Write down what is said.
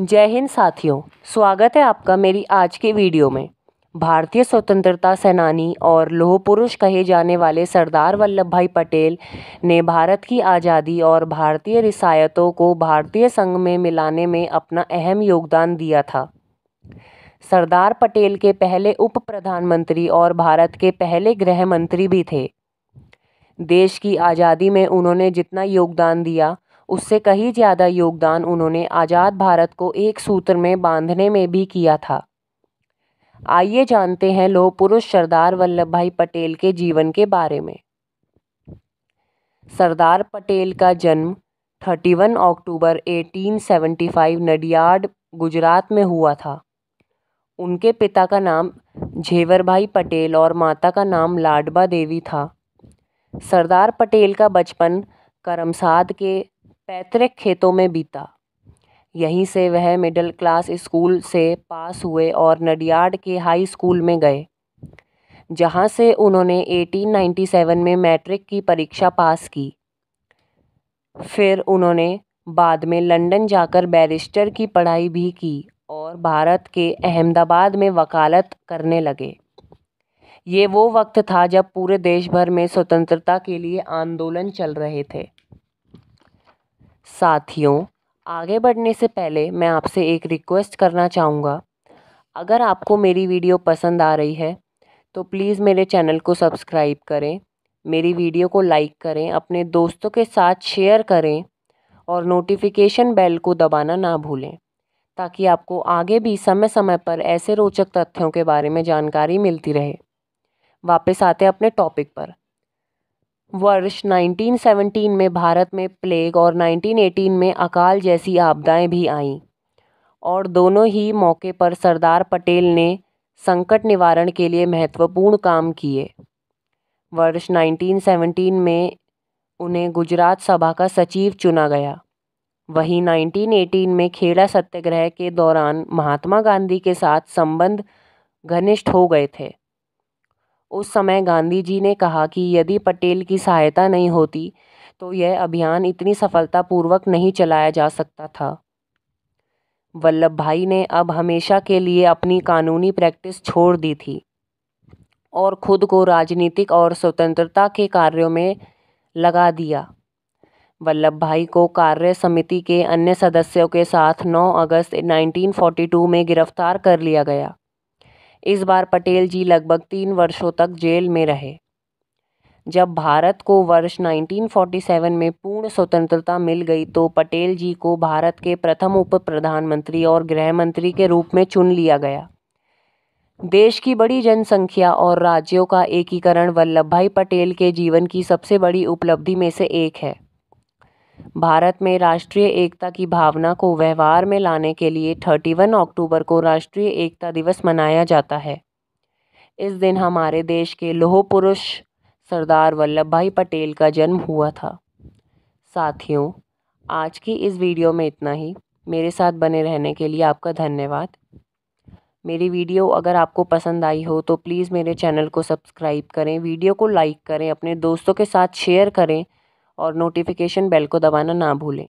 जय हिंद साथियों स्वागत है आपका मेरी आज के वीडियो में भारतीय स्वतंत्रता सेनानी और लोह पुरुष कहे जाने वाले सरदार वल्लभ भाई पटेल ने भारत की आज़ादी और भारतीय रिसायतों को भारतीय संघ में मिलाने में अपना अहम योगदान दिया था सरदार पटेल के पहले उप प्रधानमंत्री और भारत के पहले गृह मंत्री भी थे देश की आज़ादी में उन्होंने जितना योगदान दिया उससे कहीं ज़्यादा योगदान उन्होंने आज़ाद भारत को एक सूत्र में बांधने में भी किया था आइए जानते हैं लोह पुरुष सरदार वल्लभ भाई पटेल के जीवन के बारे में सरदार पटेल का जन्म 31 अक्टूबर 1875 नडियाड गुजरात में हुआ था उनके पिता का नाम झेवर भाई पटेल और माता का नाम लाडबा देवी था सरदार पटेल का बचपन करमसाद के पैतृक खेतों में बीता यहीं से वह मिडिल क्लास स्कूल से पास हुए और नडियाड के हाई स्कूल में गए जहां से उन्होंने 1897 में मैट्रिक की परीक्षा पास की फिर उन्होंने बाद में लंदन जाकर बैरिस्टर की पढ़ाई भी की और भारत के अहमदाबाद में वकालत करने लगे ये वो वक्त था जब पूरे देश भर में स्वतंत्रता के लिए आंदोलन चल रहे थे साथियों आगे बढ़ने से पहले मैं आपसे एक रिक्वेस्ट करना चाहूँगा अगर आपको मेरी वीडियो पसंद आ रही है तो प्लीज़ मेरे चैनल को सब्सक्राइब करें मेरी वीडियो को लाइक करें अपने दोस्तों के साथ शेयर करें और नोटिफिकेशन बेल को दबाना ना भूलें ताकि आपको आगे भी समय समय पर ऐसे रोचक तथ्यों के बारे में जानकारी मिलती रहे वापस आते अपने टॉपिक पर वर्ष 1917 में भारत में प्लेग और 1918 में अकाल जैसी आपदाएं भी आईं और दोनों ही मौके पर सरदार पटेल ने संकट निवारण के लिए महत्वपूर्ण काम किए वर्ष 1917 में उन्हें गुजरात सभा का सचिव चुना गया वहीं 1918 में खेड़ा सत्याग्रह के दौरान महात्मा गांधी के साथ संबंध घनिष्ठ हो गए थे उस समय गांधी जी ने कहा कि यदि पटेल की सहायता नहीं होती तो यह अभियान इतनी सफलतापूर्वक नहीं चलाया जा सकता था वल्लभ भाई ने अब हमेशा के लिए अपनी कानूनी प्रैक्टिस छोड़ दी थी और खुद को राजनीतिक और स्वतंत्रता के कार्यों में लगा दिया वल्लभ भाई को कार्य समिति के अन्य सदस्यों के साथ 9 अगस्त 1942 में गिरफ्तार कर लिया गया इस बार पटेल जी लगभग तीन वर्षों तक जेल में रहे जब भारत को वर्ष 1947 में पूर्ण स्वतंत्रता मिल गई तो पटेल जी को भारत के प्रथम उप प्रधानमंत्री और गृह मंत्री के रूप में चुन लिया गया देश की बड़ी जनसंख्या और राज्यों का एकीकरण वल्लभ भाई पटेल के जीवन की सबसे बड़ी उपलब्धि में से एक है भारत में राष्ट्रीय एकता की भावना को व्यवहार में लाने के लिए 31 अक्टूबर को राष्ट्रीय एकता दिवस मनाया जाता है इस दिन हमारे देश के लोह पुरुष सरदार वल्लभ भाई पटेल का जन्म हुआ था साथियों आज की इस वीडियो में इतना ही मेरे साथ बने रहने के लिए आपका धन्यवाद मेरी वीडियो अगर आपको पसंद आई हो तो प्लीज़ मेरे चैनल को सब्सक्राइब करें वीडियो को लाइक करें अपने दोस्तों के साथ शेयर करें और नोटिफिकेशन बेल को दबाना ना भूलें